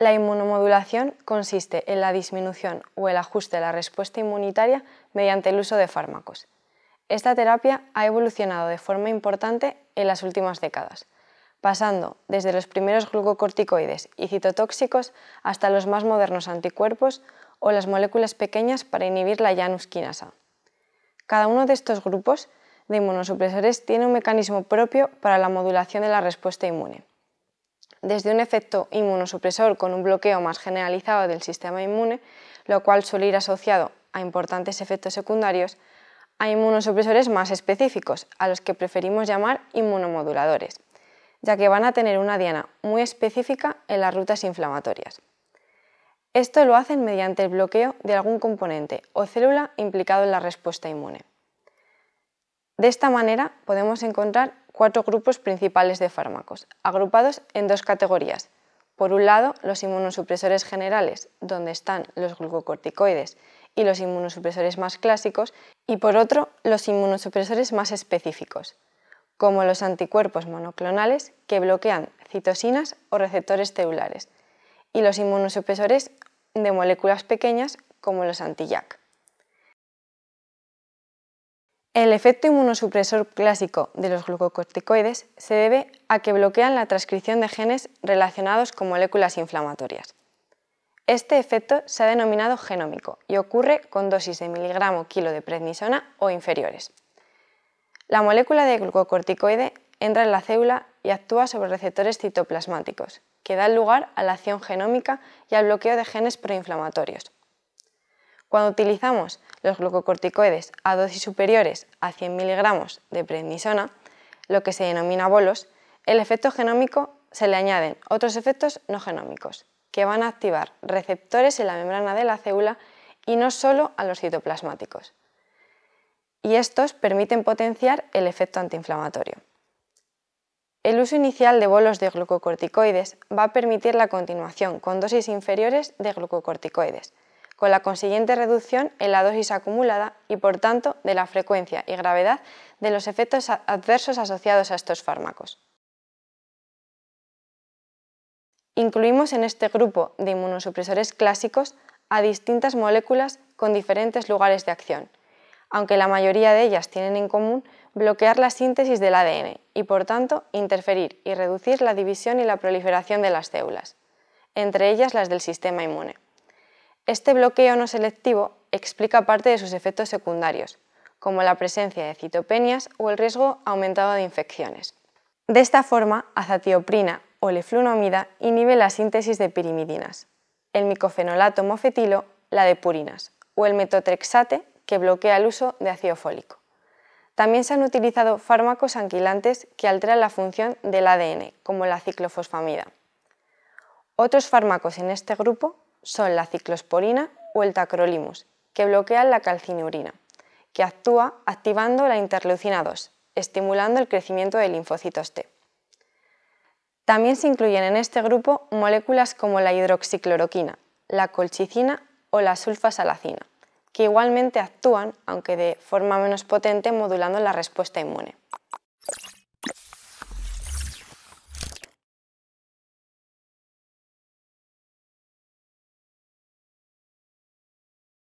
La inmunomodulación consiste en la disminución o el ajuste de la respuesta inmunitaria mediante el uso de fármacos. Esta terapia ha evolucionado de forma importante en las últimas décadas, pasando desde los primeros glucocorticoides y citotóxicos hasta los más modernos anticuerpos o las moléculas pequeñas para inhibir la Janus quinasa. Cada uno de estos grupos de inmunosupresores tiene un mecanismo propio para la modulación de la respuesta inmune desde un efecto inmunosupresor con un bloqueo más generalizado del sistema inmune, lo cual suele ir asociado a importantes efectos secundarios, a inmunosupresores más específicos, a los que preferimos llamar inmunomoduladores, ya que van a tener una diana muy específica en las rutas inflamatorias. Esto lo hacen mediante el bloqueo de algún componente o célula implicado en la respuesta inmune. De esta manera podemos encontrar cuatro grupos principales de fármacos, agrupados en dos categorías. Por un lado, los inmunosupresores generales, donde están los glucocorticoides y los inmunosupresores más clásicos, y por otro, los inmunosupresores más específicos, como los anticuerpos monoclonales que bloquean citosinas o receptores celulares, y los inmunosupresores de moléculas pequeñas, como los anti el efecto inmunosupresor clásico de los glucocorticoides se debe a que bloquean la transcripción de genes relacionados con moléculas inflamatorias. Este efecto se ha denominado genómico y ocurre con dosis de miligramo kilo de prednisona o inferiores. La molécula de glucocorticoide entra en la célula y actúa sobre receptores citoplasmáticos, que dan lugar a la acción genómica y al bloqueo de genes proinflamatorios. Cuando utilizamos los glucocorticoides a dosis superiores a 100 miligramos de prednisona, lo que se denomina bolos, el efecto genómico se le añaden otros efectos no genómicos, que van a activar receptores en la membrana de la célula y no solo a los citoplasmáticos. Y estos permiten potenciar el efecto antiinflamatorio. El uso inicial de bolos de glucocorticoides va a permitir la continuación con dosis inferiores de glucocorticoides, con la consiguiente reducción en la dosis acumulada y por tanto de la frecuencia y gravedad de los efectos adversos asociados a estos fármacos. Incluimos en este grupo de inmunosupresores clásicos a distintas moléculas con diferentes lugares de acción, aunque la mayoría de ellas tienen en común bloquear la síntesis del ADN y por tanto interferir y reducir la división y la proliferación de las células, entre ellas las del sistema inmune. Este bloqueo no selectivo explica parte de sus efectos secundarios, como la presencia de citopenias o el riesgo aumentado de infecciones. De esta forma, azatioprina o leflunomida inhibe la síntesis de pirimidinas, el micofenolato mofetilo, la de purinas, o el metotrexate, que bloquea el uso de ácido fólico. También se han utilizado fármacos anquilantes que alteran la función del ADN, como la ciclofosfamida. Otros fármacos en este grupo son la ciclosporina o el tacrolimus, que bloquean la calcineurina, que actúa activando la interleucina 2, estimulando el crecimiento de linfocitos T. También se incluyen en este grupo moléculas como la hidroxicloroquina, la colchicina o la sulfasalacina, que igualmente actúan, aunque de forma menos potente, modulando la respuesta inmune.